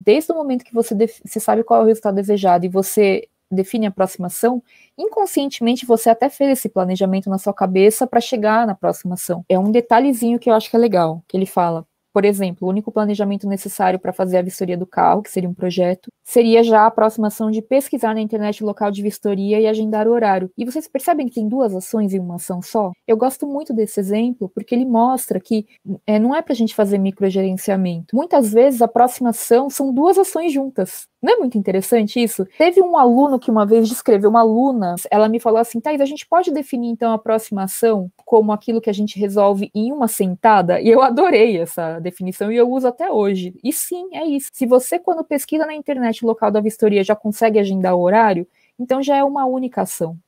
desde o momento que você, você sabe qual é o resultado desejado e você define a próxima ação, inconscientemente você até fez esse planejamento na sua cabeça para chegar na próxima ação. É um detalhezinho que eu acho que é legal, que ele fala. Por exemplo, o único planejamento necessário para fazer a vistoria do carro, que seria um projeto, seria já a aproximação de pesquisar na internet o local de vistoria e agendar o horário. E vocês percebem que tem duas ações em uma ação só? Eu gosto muito desse exemplo porque ele mostra que é, não é para a gente fazer microgerenciamento. Muitas vezes a aproximação são duas ações juntas. Não é muito interessante isso? Teve um aluno que uma vez descreveu, uma aluna, ela me falou assim: Thaís, a gente pode definir então a próxima ação como aquilo que a gente resolve em uma sentada? E eu adorei essa definição e eu uso até hoje. E sim, é isso. Se você, quando pesquisa na internet o local da vistoria, já consegue agendar o horário, então já é uma única ação.